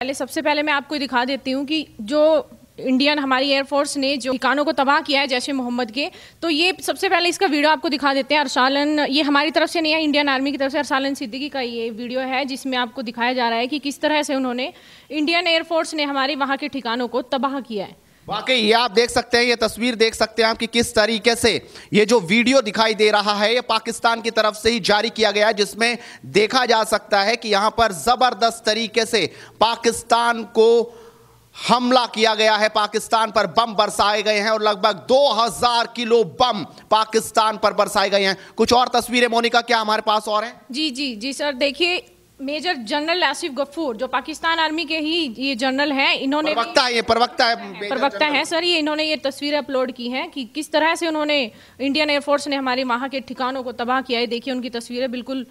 पहले सबसे पहले मैं आपको दिखा देती हूँ कि जो इंडियन हमारी एयरफोर्स ने जो ठिकानों को तबाह किया है जैसे मोहम्मद के तो ये सबसे पहले इसका वीडियो आपको दिखा देते हैं अरसालन ये हमारी तरफ से नहीं है इंडियन आर्मी की तरफ से अरसालन सिद्दीकी का ये वीडियो है जिसमें आपको दिखाया जा रहा है कि किस तरह से उन्होंने इंडियन एयरफोर्स ने हमारे वहाँ के ठिकानों को तबाह किया है वाकई ये आप देख सकते हैं ये तस्वीर देख सकते हैं आप कि किस तरीके से ये जो वीडियो दिखाई दे रहा है ये पाकिस्तान की तरफ से ही जारी किया गया है जिसमें देखा जा सकता है कि यहाँ पर ज़बरदस्त तरीके से पाकिस्तान को हमला किया गया है पाकिस्तान पर बम बरसाए गए हैं और लगभग 2000 किलो बम पाकिस्तान पर बरसाए गए हैं कुछ और तस्वीरें मोनिका क्या हमारे पास और हैं जी जी जी सर देखिए मेजर जनरल आसिफ गफूर जो पाकिस्तान आर्मी के ही ये जनरल हैं इन्होंने प्रवक्ता ये प्रवक्ता है प्रवक्ता हैं सर ये इन्होंने ये तस्वीरें अपलोड की है कि किस तरह से उन्होंने इंडियन एयरफोर्स ने हमारे वहाँ के ठिकानों को तबाह किया है देखिए उनकी तस्वीरें बिल्कुल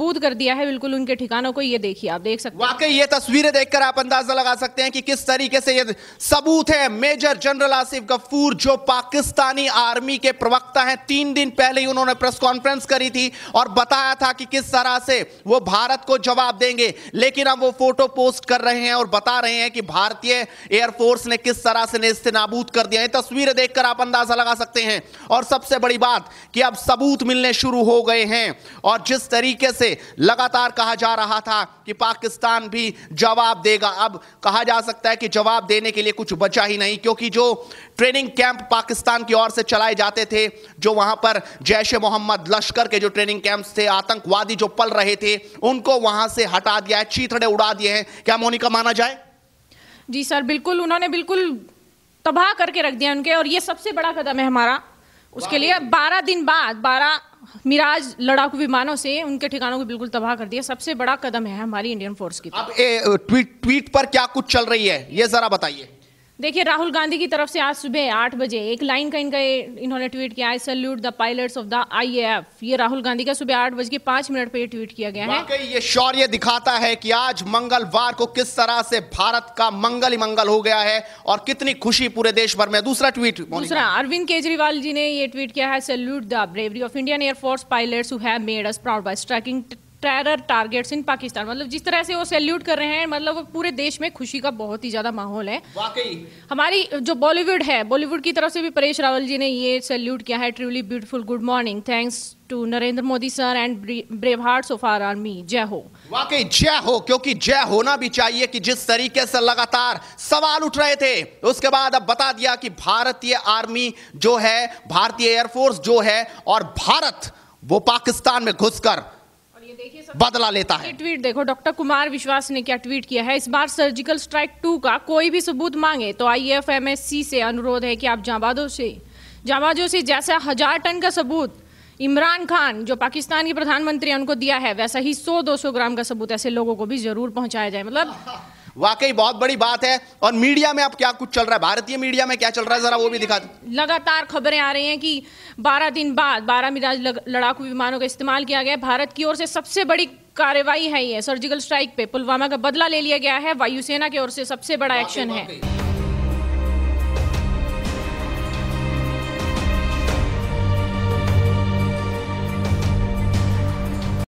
बूद कर दिया है बिल्कुल उनके ठिकानों को ये देखिए आप देख सकते वाकई ये तस्वीरें देखकर आप अंदाजा लगा सकते हैं कि किस तरीके से ये सबूत है मेजर जनरल आसिफ गफूर जो पाकिस्तानी आर्मी के प्रवक्ता हैं तीन दिन पहले ही उन्होंने प्रेस कॉन्फ्रेंस करी थी और बताया था कि किस तरह से वो भारत भारत को जवाब देंगे लेकिन अब वो फोटो पोस्ट कर रहे हैं और बता रहे हैं कि भारतीय एयरफोर्स ने किस तरह से नेस्त नाबूद कर दिया है तस्वीर देखकर आप अंदाजा लगा सकते हैं और सबसे बड़ी बात कि अब सबूत मिलने शुरू हो गए हैं और जिस तरीके से लगातार कहा जा रहा था कि पाकिस्तान भी जवाब देगा अब कहा जा सकता है कि जवाब देने के लिए कुछ बचा ही नहीं क्योंकि जो ट्रेनिंग कैंप पाकिस्तान की ओर से चलाए जाते थे जो वहां पर जैश ए मोहम्मद लश्कर के जो ट्रेनिंग कैंप्स थे आतंकवादी जो पल रहे थे उन उनको वहां से हटा दिया है चीतड़े उड़ा दिए हैं क्या मोनिका माना जाए जी सर बिल्कुल उन्होंने बिल्कुल तबाह करके रख दिया उनके और ये सबसे बड़ा कदम है हमारा उसके लिए बारह दिन बाद बारह मिराज लड़ाकू विमानों से उनके ठिकानों को बिल्कुल तबाह कर दिया सबसे बड़ा कदम है हमारी इंडियन फोर्स की अब ए, ट्वीट ट्वीट पर क्या कुछ चल रही है ये जरा बताइए देखिए राहुल गांधी की तरफ से आज सुबह आठ बजे एक लाइन का इनका इन्होंने ट्वीट किया I salute the pilots of the IAF ये राहुल गांधी का सुबह आठ बज के पांच मिनट पर ट्वीट किया गया है ये शौर्य दिखाता है कि आज मंगलवार को किस तरह से भारत का मंगल ही मंगल हो गया है और कितनी खुशी पूरे देश भर में दूसरा ट्वीट दूसरा अरविंद केजरीवाल जी ने ये ट्वीट किया है salute the bravery of Indian air force pilots who have made us proud by striking terror targets in Pakistan मतलब जिस तरह से वो सैल्यूट कर रहे हैं मतलब पूरे देश में खुशी का बहुत ही ज्यादा माहौल है वाकई हमारी जो बॉलीवुड है बॉलीवुड की तरफ से भी परेश रावल जी ने ये सैल्यूट किया है truly beautiful good morning thanks to Narendra Modi sir and brave heart of our army जय हो वाकई जय हो क्योंकि जय होना भी चाहिए कि जिस तरीके से लगातार सवाल उठ रहे थे उसके बाद अब बता दिया कि भारतीय आर्मी जो है भारतीय एयरफोर्स जो है और भारत वो पाकिस्तान में घुसकर बदला लेता है ट्वीट देखो डॉक्टर कुमार विश्वास ने क्या ट्वीट किया है इस बार सर्जिकल स्ट्राइक टू का कोई भी सबूत मांगे तो I F M S C से अनुरोध है कि आप जाबाजों से जाबाजों से जैसा हजार टन का सबूत इमरान खान जो पाकिस्तान के प्रधानमंत्री उनको दिया है वैसा ही सौ दो ग्राम का सबूत ऐसे लोगों को भी जरूर पहुंचाया जाए मतलब वाकई बहुत बड़ी बात है और मीडिया में अब क्या कुछ चल रहा है भारतीय मीडिया में क्या चल रहा है जरा वो भी दिखा लगातार खबरें आ रही हैं कि 12 दिन बाद 12 मिराज लड़ाकू विमानों का इस्तेमाल किया गया भारत की ओर से सबसे बड़ी कार्रवाई है ये सर्जिकल स्ट्राइक पे पुलवामा का बदला ले लिया गया है वायुसेना की ओर से सबसे बड़ा एक्शन है